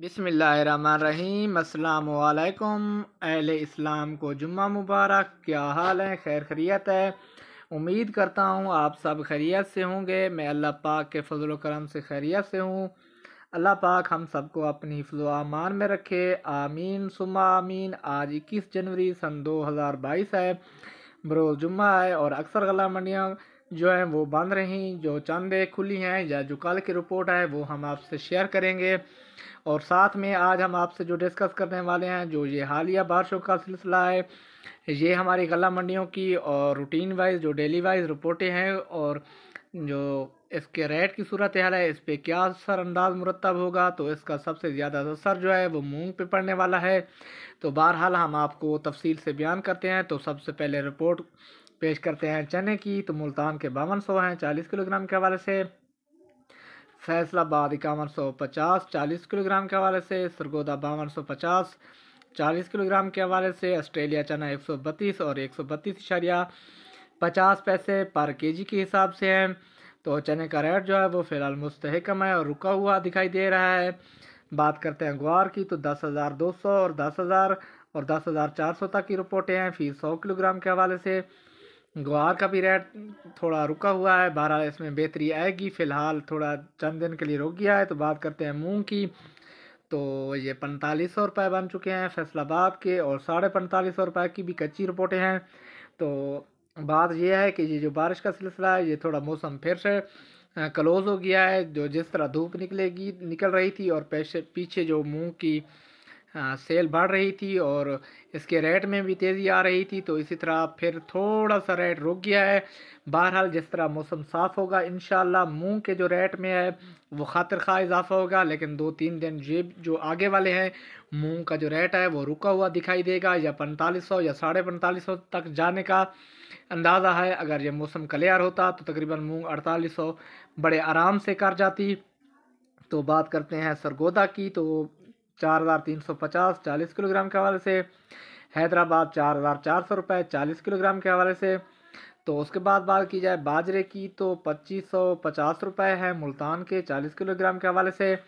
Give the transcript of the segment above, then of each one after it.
बिसमीम अल्लाम अहल इस्लाम को जुम्मा मुबारक क्या हाल है खैर खरीत है उम्मीद करता हूँ आप सब खैरियत से होंगे मैं अल्लाह पाक के फजल करम से खैरियत से हूँ अल्लाह पाक हम सबको अपनी हिफ्ज़ में रखे आमीन सुमा आमीन आज इक्कीस जनवरी सन दो हज़ार बाईस है बरोज़ जुम्मा है और अक्सर गला मंडियाँ जो हैं वो बंद रहीं जो चंदे खुली हैं या जो कल की रिपोर्ट है वो हम आपसे शेयर करेंगे और साथ में आज हम आपसे जो डिस्कस करने वाले हैं जो ये हालिया बारिशों का सिलसिला है ये हमारी गला मंडियों की और रूटीन वाइज जो डेली वाइज रिपोर्टें हैं और जो इसके रेट की सूरत हाल है इस पर क्या असर अंदाज मुरतब होगा तो इसका सबसे ज़्यादा असर जो है वो मूंग पे पड़ने वाला है तो बहरहाल हम आपको तफसील से बयान करते हैं तो सबसे पहले रिपोर्ट पेश करते हैं चने की तो मुल्तान के बावन सौ हैं चालीस किलोग्राम के हवाले से फैसलाबाद इक्यावन सौ पचास चालीस किलोग्राम के हवाले से सरगोदा बावन सौ पचास चालीस किलोग्राम के हवाले से ऑस्ट्रेलिया चना एक सौ बत्तीस और एक सौ बत्तीस इशारिया पचास पैसे पर जी के हिसाब से हैं तो चने का रेट जो है वो फ़िलहाल मुस्तहकम है और रुका हुआ दिखाई दे रहा है बात करते हैं ग्वार की तो दस हज़ार दो सौ और दस हज़ार और दस हज़ार चार सौ तक की रिपोर्टें हैं फिर सौ किलोग्राम के हवाले से ग्वार का भी रेट थोड़ा रुका हुआ है बारह इसमें बेहतरी आएगी फ़िलहाल थोड़ा चंद दिन के लिए रुक गया है तो बात करते हैं मूँग की तो ये पैंतालीस सौ रुपये बन चुके हैं फैसलाबाद के और साढ़े पैंतालीस सौ रुपये की भी कच्ची रिपोर्टें हैं तो बात यह है कि ये जो बारिश का सिलसिला है ये थोड़ा मौसम फिर से क्लोज़ हो गया है जो जिस तरह धूप निकलेगी निकल रही थी और पैसे पीछे जो मूंग की सेल बढ़ रही थी और इसके रेट में भी तेज़ी आ रही थी तो इसी तरह फिर थोड़ा सा रेट रुक गया है बहरहाल जिस तरह मौसम साफ़ होगा इन मूंग के जो रेट में है वो खातिर खा इजाफा होगा लेकिन दो तीन दिन ये जो आगे वाले हैं मूंग का जो रेट है वो रुका हुआ दिखाई देगा या पैंतालीस सौ या साढ़े पैंतालीस सौ तक जाने का अंदाज़ा है अगर ये मौसम क्लियर होता तो तकरीबन मूंग अड़तालीस सौ बड़े आराम से कर जाती तो बात करते हैं सरगोदा की तो चार हज़ार तीन सौ पचास चालीस किलोग्राम के हवाले से हैदराबाद चार हज़ार चार सौ रुपये चालीस किलोग्राम के हवाले से तो उसके बाद बात की जाए बाजरे की तो पच्चीस सौ पचास रुपये है मुल्तान के चालीस किलोग्राम के हवाले से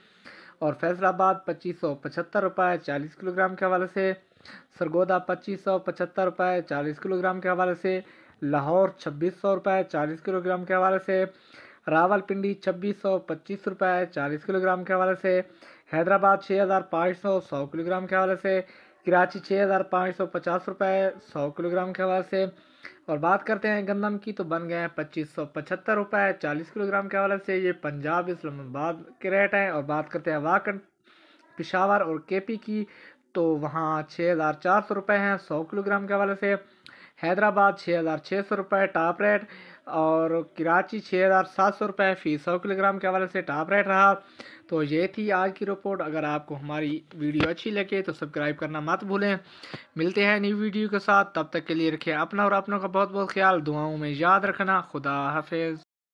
और फैसलाबाद पच्चीस सौ पचहत्तर रुपये चालीस किलोग्राम के हवाले से सरगोदा पच्चीस सौ पचहत्तर रुपये चालीस किलोग्राम के हवाले से लाहौर छब्बीस सौ रुपये चालीस किलोग्राम के हवाले से रावलपिंडी छब्बीस सौ पच्चीस रुपये चालीस किलोग्राम के हवाले से हैदराबाद छः हज़ार पाँच सौ सौ किलोग्राम के हवाले से कराची छः हज़ार पाँच सौ पचास रुपये सौ किलोग्राम के हवाले से और बात करते हैं गंदम की तो बन गए हैं पच्चीस सौ पचहत्तर रुपये चालीस किलोग्राम के हवाले से ये पंजाब इस्लामाबाद के रेट हैं और बात करते हैं वाक पिशावर और केपी की तो वहाँ छः हज़ार चार सौ रुपये हैं सौ किलोग्राम के हवाले से हैदराबाद छः हज़ार छः सौ रुपये टॉप रेट और कराची छः हज़ार सात सौ रुपये फ़ी सौ किलोग्राम के हवाले से टॉप रेट रहा तो ये थी आज की रिपोर्ट अगर आपको हमारी वीडियो अच्छी लगे तो सब्सक्राइब करना मत भूलें मिलते हैं न्यू वीडियो के साथ तब तक के लिए रखें अपना और अपनों का बहुत बहुत ख्याल दुआओं में याद रखना खुदा हाफिज़